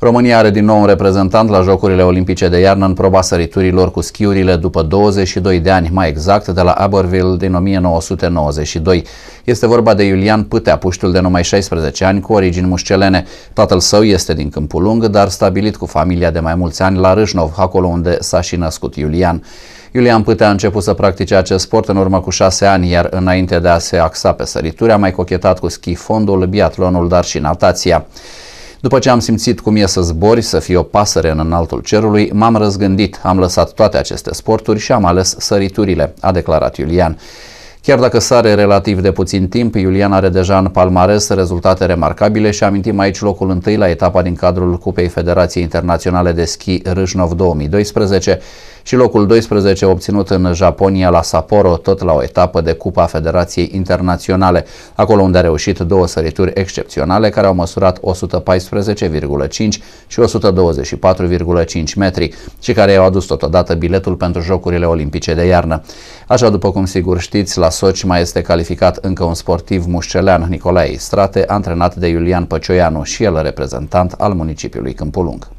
România are din nou un reprezentant la Jocurile Olimpice de iarnă în proba săriturilor cu schiurile după 22 de ani, mai exact de la Aberville din 1992. Este vorba de Iulian Pâtea, puștul de numai 16 ani, cu origini mușcelene. Tatăl său este din Câmpul Lung, dar stabilit cu familia de mai mulți ani la Râșnov, acolo unde s-a și născut Iulian. Iulian Pâtea a început să practice acest sport în urmă cu șase ani, iar înainte de a se axa pe sărituri a mai cochetat cu schifondul, fondul, biatlonul, dar și natația. După ce am simțit cum e să zbori, să fii o pasăre în înaltul cerului, m-am răzgândit, am lăsat toate aceste sporturi și am ales săriturile, a declarat Iulian. Chiar dacă sare relativ de puțin timp, Iulian are deja în palmares rezultate remarcabile și amintim aici locul întâi la etapa din cadrul Cupei Federației Internaționale de Schi Râșnov 2012, și locul 12 obținut în Japonia la Sapporo, tot la o etapă de Cupa Federației Internaționale, acolo unde a reușit două sărituri excepționale care au măsurat 114,5 și 124,5 metri și care i-au adus totodată biletul pentru Jocurile Olimpice de iarnă. Așa după cum sigur știți, la Soci mai este calificat încă un sportiv mușcelean, Nicolae Strate, antrenat de Iulian Păcioianu și el reprezentant al municipiului Câmpulung.